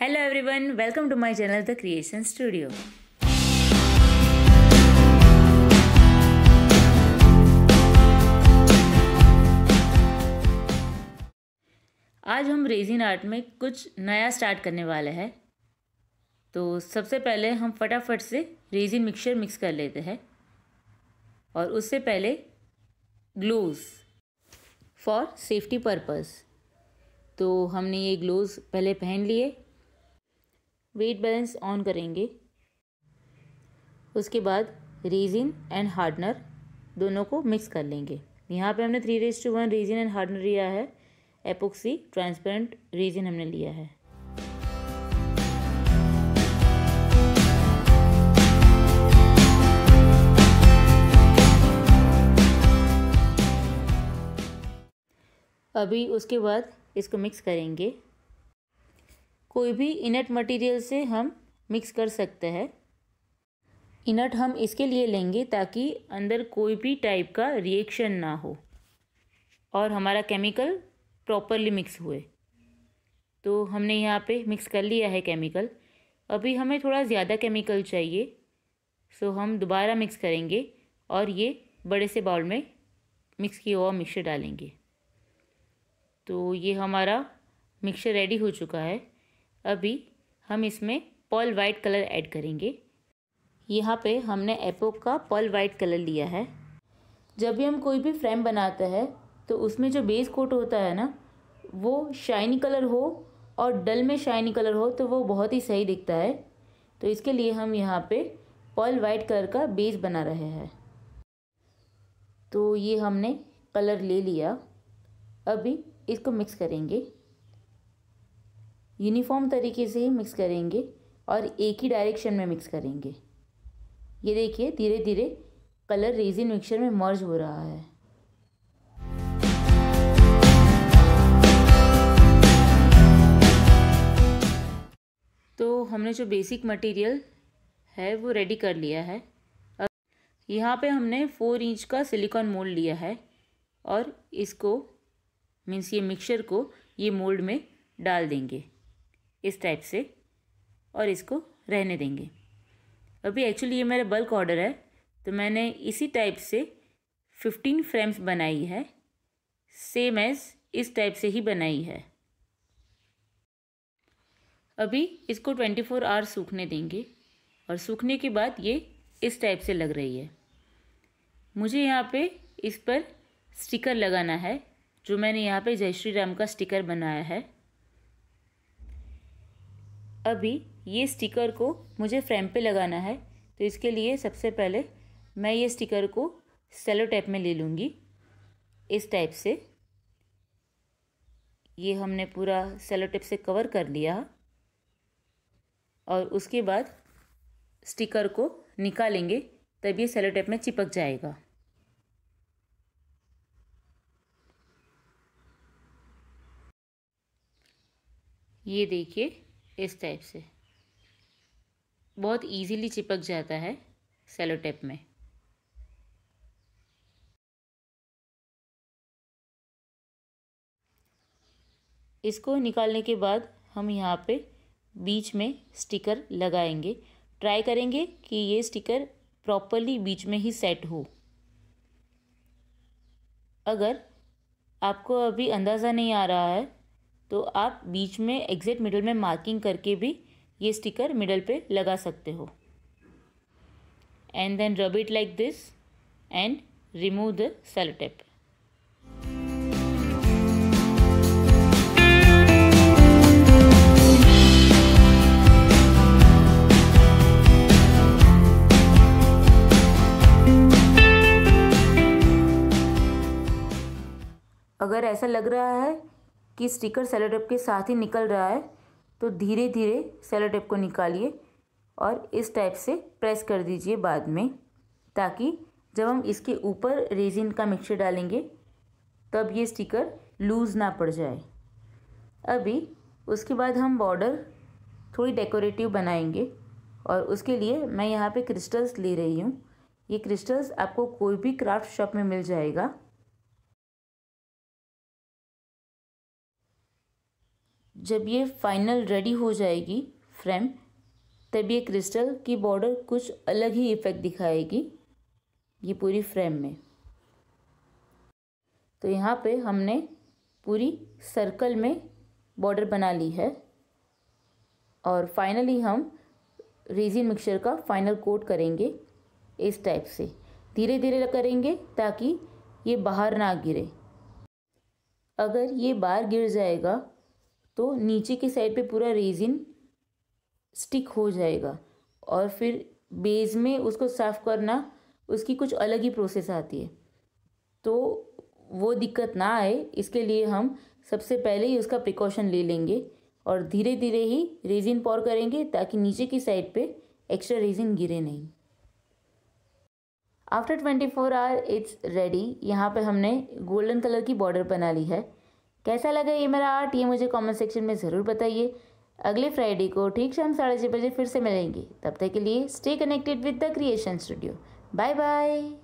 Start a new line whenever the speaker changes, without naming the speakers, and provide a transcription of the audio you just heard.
hello everyone welcome to my channel the creation studio आज हम resin art में कुछ नया स्टार्ट करने वाले हैं तो सबसे पहले हम फटाफट से रेजिन मिक्सचर मिक्स कर लेते हैं और उससे पहले ग्लोव फॉर सेफ्टी पर्पस तो हमने ये ग्लोव पहले पहन लिए वेट बैलेंस ऑन करेंगे उसके बाद रेजिन एंड हार्डनर दोनों को मिक्स कर लेंगे यहाँ पे हमने थ्री रेज to one resin and hardener लिया है एपोक्सी ट्रांसपेरेंट रेजिन हमने लिया है अभी उसके बाद इसको मिक्स करेंगे कोई भी इनट मटेरियल से हम मिक्स कर सकते हैं इनट हम इसके लिए लेंगे ताकि अंदर कोई भी टाइप का रिएक्शन ना हो और हमारा केमिकल प्रॉपरली मिक्स हुए तो हमने यहाँ पे मिक्स कर लिया है केमिकल अभी हमें थोड़ा ज़्यादा केमिकल चाहिए सो हम दोबारा मिक्स करेंगे और ये बड़े से बाउल में मिक्स किया हुआ मिक्सचर डालेंगे तो ये हमारा मिक्सचर रेडी हो चुका है अभी हम इसमें पर्ल वाइट कलर ऐड करेंगे यहाँ पे हमने एपो का पर्ल वाइट कलर लिया है जब भी हम कोई भी फ्रेम बनाते हैं तो उसमें जो बेस कोट होता है ना वो शाइनी कलर हो और डल में शाइनी कलर हो तो वो बहुत ही सही दिखता है तो इसके लिए हम यहाँ पे पर्ल वाइट कलर का बेस बना रहे हैं तो ये हमने कलर ले लिया अभी इसको मिक्स करेंगे यूनिफॉर्म तरीके से ही मिक्स करेंगे और एक ही डायरेक्शन में मिक्स करेंगे ये देखिए धीरे धीरे कलर रेजिन मिक्सचर में मर्ज हो रहा है तो हमने जो बेसिक मटेरियल है वो रेडी कर लिया है अब यहाँ पे हमने फोर इंच का सिलिकॉन मोल्ड लिया है और इसको मीन्स ये मिक्सचर को ये मोल्ड में डाल देंगे इस टाइप से और इसको रहने देंगे अभी एक्चुअली ये मेरा बल्क ऑर्डर है तो मैंने इसी टाइप से फिफ्टीन फ्रेम्स बनाई है सेम एज इस टाइप से ही बनाई है अभी इसको ट्वेंटी फोर आवर सूखने देंगे और सूखने के बाद ये इस टाइप से लग रही है मुझे यहाँ पे इस पर स्टिकर लगाना है जो मैंने यहाँ पे जय श्री राम का स्टिकर बनाया है अभी ये स्टिकर को मुझे फ्रेम पे लगाना है तो इसके लिए सबसे पहले मैं ये स्टिकर को सेलो टाइप में ले लूँगी इस टाइप से ये हमने पूरा सेलो टैप से कवर कर लिया और उसके बाद स्टिकर को निकालेंगे तब ये सेलो टेप में चिपक जाएगा ये देखिए इस टाइप से बहुत इजीली चिपक जाता है सेलो टेप में इसको निकालने के बाद हम यहाँ पे बीच में स्टिकर लगाएंगे ट्राई करेंगे कि ये स्टिकर प्रॉपरली बीच में ही सेट हो अगर आपको अभी अंदाज़ा नहीं आ रहा है तो आप बीच में एग्जिट मिडल में मार्किंग करके भी ये स्टिकर मिडल पे लगा सकते हो and then rub it like this and remove the cell tape अगर ऐसा लग रहा है कि स्टिकर सेलोटेप के साथ ही निकल रहा है तो धीरे धीरे सेलोटेप को निकालिए और इस टाइप से प्रेस कर दीजिए बाद में ताकि जब हम इसके ऊपर रेजिन का मिक्सचर डालेंगे तब ये स्टिकर लूज़ ना पड़ जाए अभी उसके बाद हम बॉर्डर थोड़ी डेकोरेटिव बनाएंगे और उसके लिए मैं यहाँ पे क्रिस्टल्स ले रही हूँ ये क्रिस्टल्स आपको कोई भी क्राफ्ट शॉप में मिल जाएगा जब ये फाइनल रेडी हो जाएगी फ्रेम तब ये क्रिस्टल की बॉर्डर कुछ अलग ही इफ़ेक्ट दिखाएगी ये पूरी फ्रेम में तो यहाँ पे हमने पूरी सर्कल में बॉर्डर बना ली है और फाइनली हम रेजिन मिक्सचर का फाइनल कोट करेंगे इस टाइप से धीरे धीरे करेंगे ताकि ये बाहर ना गिरे अगर ये बाहर गिर जाएगा तो नीचे के साइड पे पूरा रेजिन स्टिक हो जाएगा और फिर बेस में उसको साफ़ करना उसकी कुछ अलग ही प्रोसेस आती है तो वो दिक्कत ना आए इसके लिए हम सबसे पहले ही उसका प्रिकॉशन ले लेंगे और धीरे धीरे ही रेजिन पॉर करेंगे ताकि नीचे की साइड पे एक्स्ट्रा रेजिन गिरे नहीं after twenty four hour it's ready यहाँ पे हमने गोल्डन कलर की बॉर्डर बना ली है कैसा लगा ये मेरा आर्ट ये मुझे कमेंट सेक्शन में ज़रूर बताइए अगले फ्राइडे को ठीक शाम साढ़े छः बजे फिर से मिलेंगे तब तक के लिए stay connected with the creation studio bye bye